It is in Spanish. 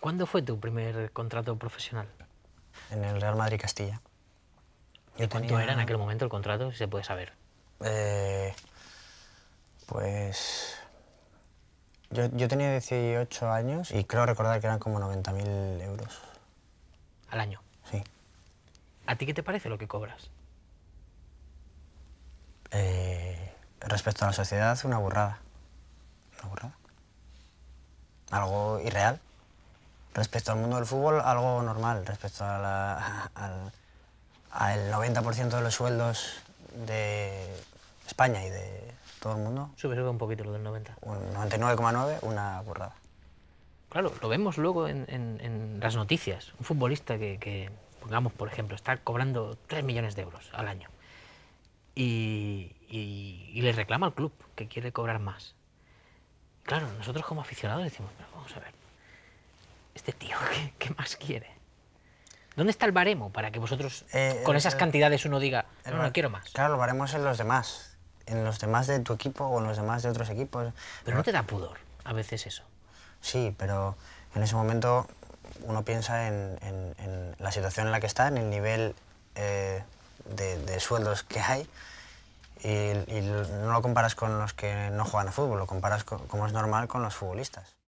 ¿Cuándo fue tu primer contrato profesional? En el Real Madrid Castilla. cuánto era en aquel momento el contrato, si se puede saber? Eh, pues... Yo, yo, tenía 18 años y creo recordar que eran como 90.000 euros. ¿Al año? Sí. ¿A ti qué te parece lo que cobras? Eh, respecto a la sociedad, una burrada. ¿Una burrada? Algo irreal. Respecto al mundo del fútbol, algo normal. Respecto a la, al, 90% de los sueldos de España y de todo el mundo. Sube, un poquito lo del 90. Un 99,9, una burrada. Claro, lo vemos luego en, las noticias. Un futbolista que, pongamos, por ejemplo, está cobrando 3 millones de euros al año y, y, le reclama al club que quiere cobrar más. Claro, nosotros como aficionados decimos, pero vamos a ver, este tío, ¿qué, más quiere? ¿Dónde está el baremo para que vosotros eh, con esas cantidades uno diga, no, quiero más? Claro, lo baremos en los demás, en los demás de tu equipo o en los demás de otros equipos. Pero no te da pudor a veces eso. Sí, pero en ese momento uno piensa en, la situación en la que está, en el nivel eh, de, sueldos que hay. Y, no lo comparas con los que no juegan a fútbol, lo comparas como es normal con los futbolistas.